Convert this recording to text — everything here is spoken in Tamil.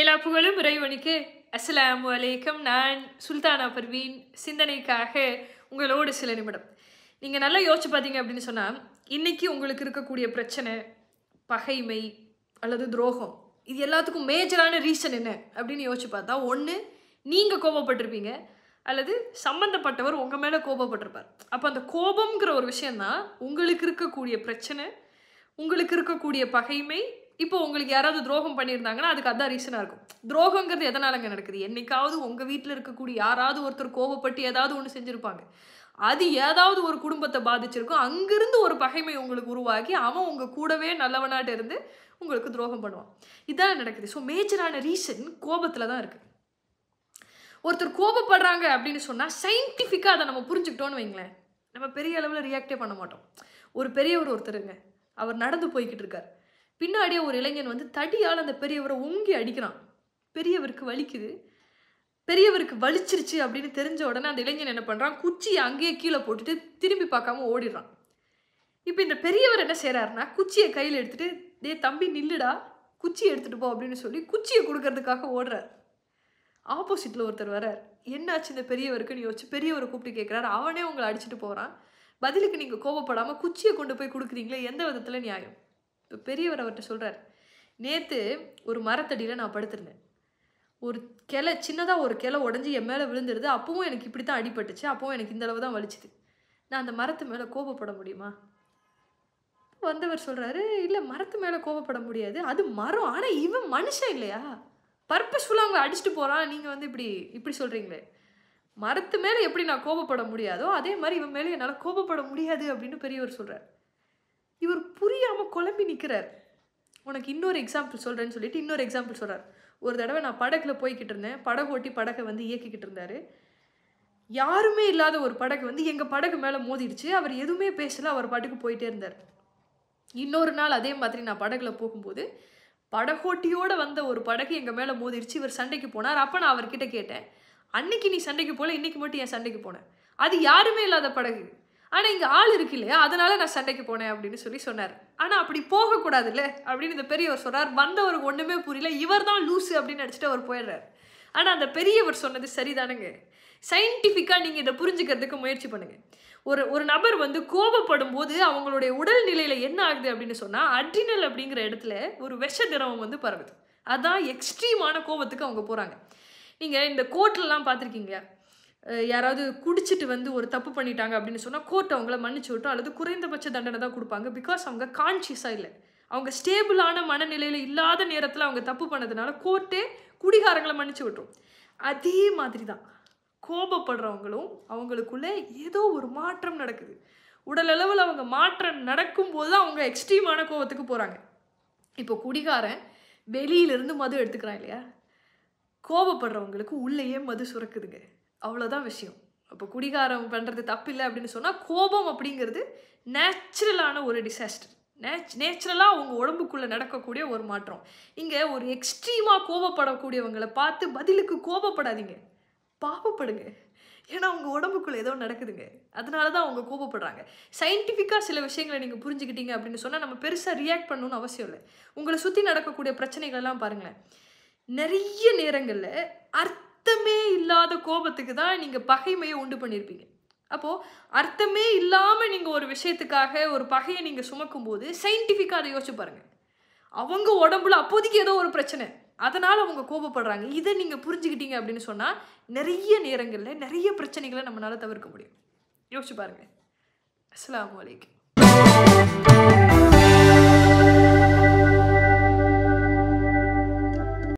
எல்லா புகழும் இறைவனுக்கு அஸ்லாம் வலைக்கம் நான் சுல்தானா பர்வீன் சிந்தனைக்காக உங்களோடு சில நிமிடம் நீங்கள் நல்லா யோசிச்சு பார்த்தீங்க அப்படின்னு சொன்னால் இன்றைக்கி உங்களுக்கு இருக்கக்கூடிய பிரச்சனை பகைமை அல்லது துரோகம் இது எல்லாத்துக்கும் மேஜரான ரீசன் என்ன அப்படின்னு யோசிச்சு பார்த்தா ஒன்று நீங்கள் கோபப்பட்டிருப்பீங்க அல்லது சம்மந்தப்பட்டவர் உங்கள் மேலே கோபப்பட்டிருப்பார் அப்போ அந்த கோபங்கிற ஒரு விஷயந்தான் உங்களுக்கு இருக்கக்கூடிய பிரச்சனை உங்களுக்கு இருக்கக்கூடிய பகைமை இப்போ உங்களுக்கு யாராவது துரோகம் பண்ணியிருந்தாங்கன்னா அதுக்கு அதான் ரீசனாக இருக்கும் துரோகங்கிறது எதனாலங்க நடக்குது என்றைக்காவது உங்கள் வீட்டில் இருக்கக்கூடிய யாராவது ஒருத்தர் கோபப்பட்டு ஏதாவது ஒன்று செஞ்சுருப்பாங்க அது ஏதாவது ஒரு குடும்பத்தை பாதிச்சிருக்கும் அங்கிருந்து ஒரு பகைமை உங்களுக்கு உருவாக்கி அவன் உங்கள் கூடவே நல்லவனாட்டு இருந்து உங்களுக்கு துரோகம் பண்ணுவான் இதான் நடக்குது ஸோ மேஜரான ரீசன் கோபத்தில் தான் இருக்குது ஒருத்தர் கோபப்படுறாங்க அப்படின்னு சொன்னால் சயின்டிஃபிக்காக அதை நம்ம புரிஞ்சுக்கிட்டோன்னு வைங்களேன் நம்ம பெரிய அளவில் ரியாக்டே பண்ண மாட்டோம் ஒரு பெரியவர் ஒருத்தருங்க அவர் நடந்து போய்கிட்டு இருக்கார் பின்னாடியே ஒரு இளைஞன் வந்து தடியால் அந்த பெரியவரை ஓங்கி அடிக்கிறான் பெரியவருக்கு வலிக்குது பெரியவருக்கு வலிச்சிருச்சு அப்படின்னு தெரிஞ்ச உடனே அந்த இளைஞன் என்ன பண்ணுறான் குச்சியை அங்கேயே கீழே போட்டுட்டு திரும்பி பார்க்காம ஓடிடுறான் இப்போ இந்த பெரியவர் என்ன செய்கிறாருன்னா குச்சியை கையில் எடுத்துகிட்டு டே தம்பி நில்லுடா குச்சியை எடுத்துகிட்டு போ அப்படின்னு சொல்லி குச்சியை கொடுக்கறதுக்காக ஓடுறார் ஆப்போசிட்டில் ஒருத்தர் வரார் என்னாச்சு இந்த பெரியவருக்குன்னு யோசிச்சு பெரியவரை கூப்பிட்டு கேட்குறாரு அவனே உங்களை அடிச்சுட்டு போகிறான் பதிலுக்கு நீங்கள் கோவப்படாமல் குச்சியை கொண்டு போய் கொடுக்குறீங்களே எந்த விதத்தில் நியாயம் இப்போ பெரியவர் அவர்கிட்ட சொல்கிறார் நேற்று ஒரு மரத்தடியில் நான் படுத்திருந்தேன் ஒரு கிளை சின்னதாக ஒரு கிளை உடஞ்சி என் மேலே விழுந்துருது அப்பவும் எனக்கு இப்படி தான் அடிபட்டுச்சு அப்பவும் எனக்கு இந்தளவு தான் வலிச்சுது நான் அந்த மரத்து மேலே கோபப்பட முடியுமா வந்தவர் சொல்கிறாரு இல்லை மரத்து மேலே கோபப்பட முடியாது அது மரம் ஆனால் இவன் மனுஷன் இல்லையா பர்பஸ்ஃபுல்லாக அவங்க அடிச்சுட்டு போகிறான் நீங்கள் வந்து இப்படி இப்படி சொல்கிறீங்களே மரத்து மேலே எப்படி நான் கோபப்பட முடியாதோ அதே மாதிரி இவன் மேலே என்னால் கோபப்பட முடியாது அப்படின்னு பெரியவர் சொல்கிறார் இவர் புரியாமல் குழம்பி நிற்கிறார் உனக்கு இன்னொரு எக்ஸாம்பிள் சொல்கிறேன்னு சொல்லிட்டு இன்னொரு எக்ஸாம்பிள் சொல்கிறார் ஒரு தடவை நான் படகுல போய்கிட்டு இருந்தேன் படகு ஓட்டி படகை வந்து இயக்கிக்கிட்டு இருந்தார் யாருமே இல்லாத ஒரு படகு வந்து எங்கள் படகு மேலே மோதிடுச்சு அவர் எதுவுமே பேசலை அவர் பாட்டுக்கு போயிட்டே இருந்தார் இன்னொரு நாள் அதே மாதிரி நான் படகுல போகும்போது படகோட்டியோடு வந்த ஒரு படகு எங்கள் மேலே மோதிடுச்சு இவர் சண்டைக்கு போனார் அப்போ நான் அவர்கிட்ட கேட்டேன் அன்னைக்கு நீ சண்டைக்கு போகல இன்றைக்கி மட்டும் என் சண்டைக்கு போனேன் அது யாருமே இல்லாத படகு ஆனால் இங்கே ஆள் இருக்கு இல்லையா அதனால நான் சண்டைக்கு போனேன் அப்படின்னு சொல்லி சொன்னார் ஆனால் அப்படி போகக்கூடாது இல்லை அப்படின்னு இந்த பெரியவர் சொன்னார் வந்தவருக்கு ஒன்றுமே புரியல இவர் தான் லூஸு அப்படின்னு நினச்சிட்டு அவர் போயிடுறார் ஆனால் அந்த பெரியவர் சொன்னது சரிதானுங்க சயின்டிஃபிக்காக நீங்கள் இதை புரிஞ்சுக்கிறதுக்கு முயற்சி பண்ணுங்கள் ஒரு ஒரு நபர் வந்து கோபப்படும் போது அவங்களுடைய உடல் நிலையில் என்ன ஆகுது அப்படின்னு சொன்னால் அட்ரினல் அப்படிங்கிற இடத்துல ஒரு விஷ திரவம் வந்து பரவுது அதான் எக்ஸ்ட்ரீமான கோபத்துக்கு அவங்க போகிறாங்க நீங்கள் இந்த கோட்டிலலாம் பார்த்துருக்கீங்களா யாராவது குடிச்சிட்டு வந்து ஒரு தப்பு பண்ணிட்டாங்க அப்படின்னு சொன்னால் கோர்ட் அவங்கள மன்னிச்சு விட்டோம் அல்லது குறைந்தபட்ச தண்டனை தான் கொடுப்பாங்க பிகாஸ் அவங்க கான்ஷியஸாக இல்லை அவங்க ஸ்டேபிளான மனநிலையில் இல்லாத நேரத்தில் அவங்க தப்பு பண்ணதுனால கோர்ட்டே குடிகாரங்களை மன்னிச்சு விட்டுரும் அதே மாதிரி தான் கோபப்படுறவங்களும் அவங்களுக்குள்ளே ஏதோ ஒரு மாற்றம் நடக்குது உடலளவில் அவங்க மாற்றம் நடக்கும்போது தான் அவங்க எக்ஸ்ட்ரீமான கோபத்துக்கு போகிறாங்க இப்போ குடிகாரன் வெளியிலேருந்து மது எடுத்துக்கிறான் இல்லையா கோபப்படுறவங்களுக்கு உள்ளேயே மது சுரக்குதுங்க அவ்வளோதான் விஷயம் அப்போ குடிகாரம் பண்ணுறது தப்பில்லை அப்படின்னு சொன்னால் கோபம் அப்படிங்கிறது நேச்சுரலான ஒரு டிசாஸ்டர் நேச் நேச்சுரலாக அவங்க உடம்புக்குள்ளே நடக்கக்கூடிய ஒரு மாற்றம் இங்கே ஒரு எக்ஸ்ட்ரீமாக கோபப்படக்கூடியவங்களை பார்த்து பதிலுக்கு கோபப்படாதீங்க பாவப்படுங்க ஏன்னா அவங்க உடம்புக்குள்ளே ஏதோ நடக்குதுங்க அதனால தான் அவங்க கோபப்படுறாங்க சயின்டிஃபிக்காக சில விஷயங்களை நீங்கள் புரிஞ்சுக்கிட்டீங்க அப்படின்னு சொன்னால் நம்ம பெருசாக ரியாக்ட் பண்ணணும்னு அவசியம் இல்லை உங்களை சுற்றி நடக்கக்கூடிய பிரச்சனைகள்லாம் பாருங்களேன் நிறைய நேரங்களில் அர்த்த அர்த்தமே இல்லாத கோபத்துக்கு தான் நீங்கள் பகைமையை உண்டு பண்ணியிருப்பீங்க அப்போது அர்த்தமே இல்லாமல் நீங்கள் ஒரு விஷயத்துக்காக ஒரு பகையை நீங்கள் சுமக்கும் போது சயின்டிஃபிக்காக அதை யோசிச்சு பாருங்கள் அவங்க உடம்புல அப்போதைக்கு ஏதோ ஒரு பிரச்சனை அதனால் அவங்க கோபப்படுறாங்க இதை நீங்கள் புரிஞ்சுக்கிட்டீங்க அப்படின்னு சொன்னால் நிறைய நேரங்களில் நிறைய பிரச்சனைகளை நம்மளால் தவிர்க்க முடியும் யோசிச்சு பாருங்கள் அஸ்லாம் வலைக்கம்